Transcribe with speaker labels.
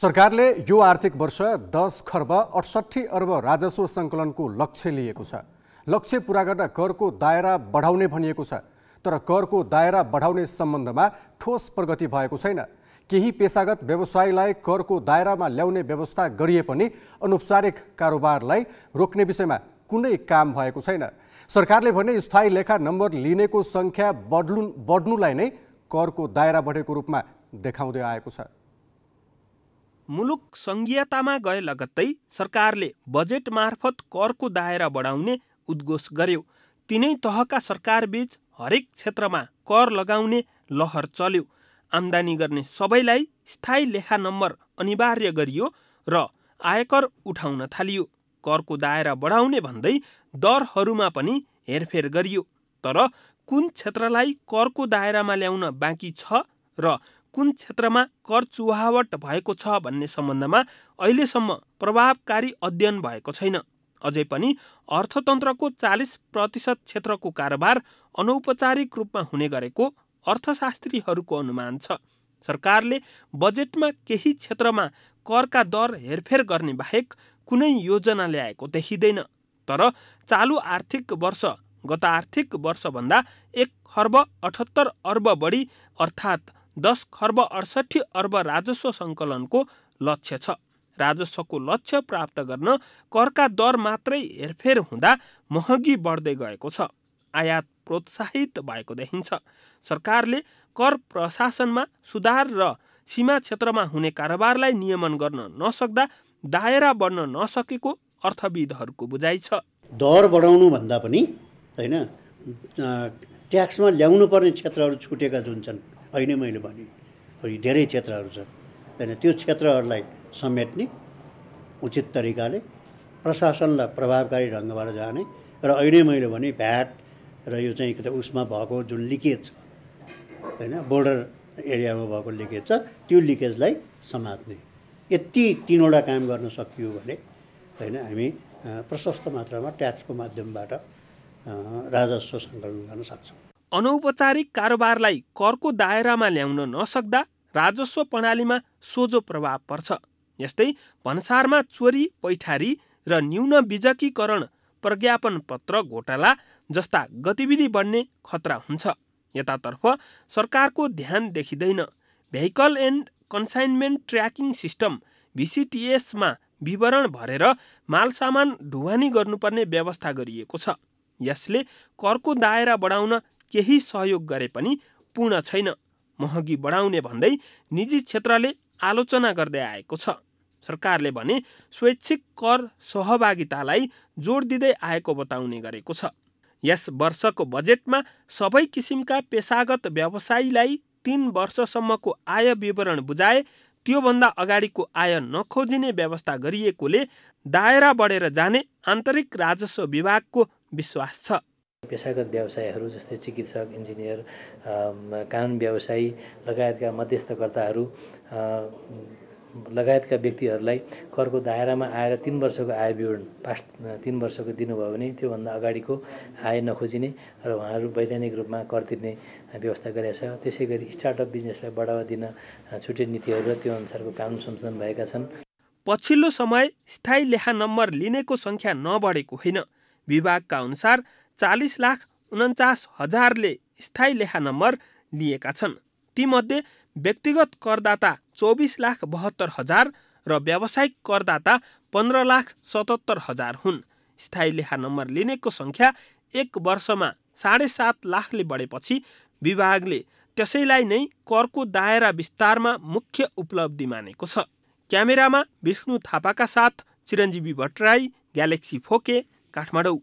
Speaker 1: सरकारले यो आर्थिक वर्ष दस खर्ब अठसट्ठी अर्ब राजस्व सङ्कलनको लक्ष्य लिएको छ लक्ष्य पुरा गर्न करको दायरा बढाउने भनिएको छ तर करको दायरा बढाउने सम्बन्धमा ठोस प्रगति भएको छैन केही पेसागत व्यवसायलाई करको दायरामा ल्याउने व्यवस्था गरिए पनि अनौपचारिक कारोबारलाई रोक्ने विषयमा कुनै काम भएको छैन सरकारले भने स्थायी लेखा नम्बर लिनेको सङ्ख्या बढ्नु बढ्नुलाई नै करको दायरा बढेको रूपमा देखाउँदै आएको छ
Speaker 2: मुलुक सङ्घीयतामा गए लगत्तै सरकारले बजेट मार्फत करको दायरा बढाउने उद्घोष गर्यो तिनै तहका सरकारबीच हरेक क्षेत्रमा कर लगाउने लहर चल्यो आम्दानी गर्ने सबैलाई स्थायी लेखा नम्बर अनिवार्य गरियो र आयकर उठाउन थालियो करको दायरा बढाउने भन्दै दरहरूमा पनि हेरफेर गरियो तर कुन क्षेत्रलाई करको दायरामा ल्याउन बाँकी छ र कुन क्षेत्रमा कर चुहावट भएको छ भन्ने सम्बन्धमा अहिलेसम्म प्रभावकारी अध्ययन भएको छैन अझै पनि अर्थतन्त्रको चालिस प्रतिशत क्षेत्रको कारोबार अनौपचारिक रूपमा हुने गरेको अर्थशास्त्रीहरूको अनुमान छ सरकारले बजेटमा केही क्षेत्रमा करका दर हेरफेर गर्ने बाहेक कुनै योजना ल्याएको देखिँदैन तर चालु आर्थिक वर्ष गत आर्थिक वर्षभन्दा एक खर्ब अठहत्तर अर्ब बढी अर्थात् दस खर्ब अडसठी अर्ब राजस्व सङ्कलनको लक्ष्य छ राजस्वको लक्ष्य प्राप्त गर्न करका दर मात्रै हेरफेर हुँदा महँगी बढ्दै गएको छ आयात प्रोत्साहित भएको देखिन्छ सरकारले कर प्रशासनमा सुधार र सीमा क्षेत्रमा हुने कारोबारलाई नियमन गर्न नसक्दा दायरा बढ्न नसकेको अर्थविदहरूको बुझाइ छ
Speaker 3: दर बढाउनुभन्दा पनि होइन ट्याक्समा ल्याउनु पर्ने क्षेत्रहरू छुटेका जुन छन् अहिले मैले भने अनि धेरै क्षेत्रहरू छन् होइन त्यो क्षेत्रहरूलाई समेट्ने उचित तरिकाले प्रशासनलाई प्रभावकारी ढङ्गबाट जाने र अहिले मैले भने भ्याट र यो चाहिँ के उसमा भएको जुन लिकेज छ होइन बोर्डर एरियामा भएको लिकेज छ त्यो लिकेजलाई समात्ने यति तिनवटा काम गर्न सकियो भने होइन हामी प्रशस्त मात्रामा ट्याक्सको माध्यमबाट राजस्व सङ्कलन गर्न सक्छौँ
Speaker 2: अनौपचारिक कारोबारलाई करको दायरामा ल्याउन नसक्दा राजस्व प्रणालीमा सोझो प्रभाव पर्छ यस्तै भन्सारमा चोरी पैठारी र न्यून बिजकीकरण प्रज्ञापन पत्र घोटाला जस्ता गतिविधि बढ्ने खतरा हुन्छ यतातर्फ सरकारको ध्यान देखिँदैन vehicle and consignment tracking system भिसिटिएसमा विवरण भरेर मालसामान ढुवानी गर्नुपर्ने व्यवस्था गरिएको छ यसले करको दायरा बढाउन केही सहयोग गरे पनि पूर्ण छैन महँगी बढाउने भन्दै निजी क्षेत्रले आलोचना गर्दै आएको छ सरकारले भने स्वैच्छिक कर सहभागितालाई जोड दिँदै आएको बताउने गरेको छ यस वर्षको बजेटमा सबै किसिमका पेसागत व्यवसायीलाई तीन वर्षसम्मको आय विवरण बुझाए त्योभन्दा अगाडिको आय नखोजिने व्यवस्था गरिएकोले दायरा बढेर जाने आन्तरिक राजस्व विभागको विश्वास छ
Speaker 4: पेसागत व्यवसायहरू जस्तै चिकित्सक इन्जिनियर कानुन व्यवसायी लगायतका मध्यस्थकर्ताहरू लगायतका व्यक्तिहरूलाई करको दायरामा आएर तिन वर्षको आय विवरण पास तिन वर्षको दिनुभयो भने त्योभन्दा अगाडिको आय नखोजिने र उहाँहरू वैधानिक रूपमा कर तिर्ने व्यवस्था गरेका छ त्यसै गरी स्टार्टअप बिजनेसलाई बढावा दिन छुट्टै नीतिहरू र त्यो अनुसारको कानुन संशोधन
Speaker 2: भएका छन् पछिल्लो समय स्थायी लेखा नम्बर लिनेको सङ्ख्या नबढेको होइन विभागका अनुसार चालिस लाख उन्चास हजारले स्थायी लेखा नम्बर लिएका छन् तीमध्ये व्यक्तिगत करदाता चौबिस लाख बहत्तर हजार र व्यावसायिक करदाता पन्ध्र लाख सतहत्तर हजार हुन् स्थायी लेखा नम्बर लिनेको सङ्ख्या एक वर्षमा साढे सात लाखले बढेपछि विभागले त्यसैलाई नै करको दायरा विस्तारमा मुख्य उपलब्धि मानेको छ क्यामेरामा विष्णु थापाका साथ चिरञ्जीवी भट्टराई ग्यालेक्सी फोके काठमाडौँ